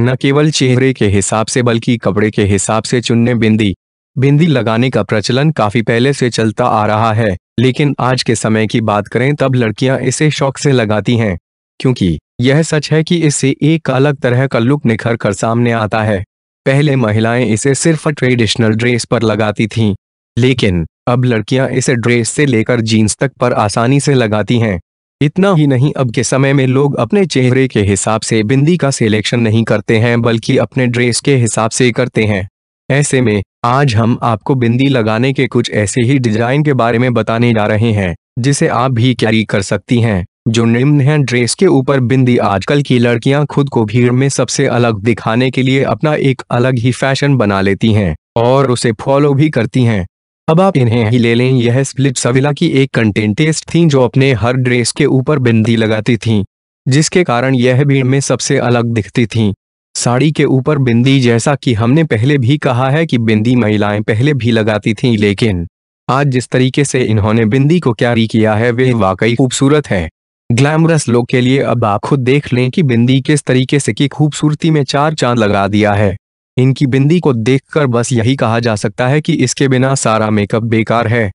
न केवल चेहरे के हिसाब से बल्कि कपड़े के हिसाब से चुनने बिंदी बिंदी लगाने का प्रचलन काफी पहले से चलता आ रहा है लेकिन आज के समय की बात करें तब लड़कियां इसे शौक से लगाती हैं क्योंकि यह सच है कि इससे एक अलग तरह का लुक निखर कर सामने आता है पहले महिलाएं इसे सिर्फ ट्रेडिशनल ड्रेस पर लगाती थीं लेकिन अब लड़कियां इसे ड्रेस से लेकर जीन्स तक पर आसानी से लगाती हैं इतना ही नहीं अब के समय में लोग अपने चेहरे के हिसाब से बिंदी का सिलेक्शन नहीं करते हैं बल्कि अपने ड्रेस के हिसाब से करते हैं ऐसे में आज हम आपको बिंदी लगाने के कुछ ऐसे ही डिजाइन के बारे में बताने जा रहे हैं जिसे आप भी कैरी कर सकती हैं जो निम्न है ड्रेस के ऊपर बिंदी आजकल की लड़कियां खुद को भीड़ में सबसे अलग दिखाने के लिए अपना एक अलग ही फैशन बना लेती हैं और उसे फॉलो भी करती हैं अब आप इन्हें ही ले लें यह स्प्लिट सविला की एक कंटेंटेस्ट थी जो अपने हर ड्रेस के ऊपर बिंदी लगाती थी जिसके कारण यह भीड़ में सबसे अलग दिखती थी साड़ी के ऊपर बिंदी जैसा कि हमने पहले भी कहा है कि बिंदी महिलाएं पहले भी लगाती थीं लेकिन आज जिस तरीके से इन्होंने बिंदी को कैरी किया है वे वाकई खूबसूरत है ग्लैमरस लोग के लिए अब आप खुद देख लें कि बिंदी किस तरीके से की खूबसूरती में चार चांद लगा दिया है इनकी बिंदी को देखकर बस यही कहा जा सकता है कि इसके बिना सारा मेकअप बेकार है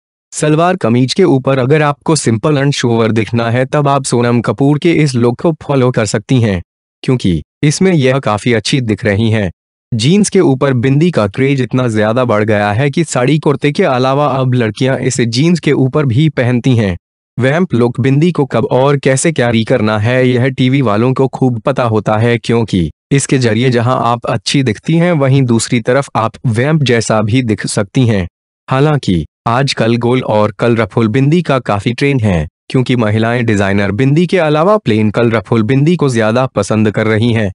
सलवार कमीज के ऊपर अगर आपको सिंपल एंड शोवर दिखना है तब आप सोनम कपूर के इस लुक को फॉलो कर सकती हैं क्योंकि इसमें यह काफी अच्छी दिख रही हैं जीन्स के ऊपर बिंदी का क्रेज इतना ज्यादा बढ़ गया है कि साड़ी कुर्ते के अलावा अब लड़कियां इसे जीन्स के ऊपर भी पहनती हैं वैम्प लुक बिंदी को कब और कैसे कैरी करना है यह टीवी वालों को खूब पता होता है क्योंकि इसके जरिए जहां आप अच्छी दिखती हैं वहीं दूसरी तरफ आप वैम्प जैसा भी दिख सकती हैं हालांकि आजकल गोल और कल रफुल बिंदी का काफी ट्रेंड है क्योंकि महिलाएं डिजाइनर बिंदी के अलावा प्लेन कल रफुल बिंदी को ज्यादा पसंद कर रही हैं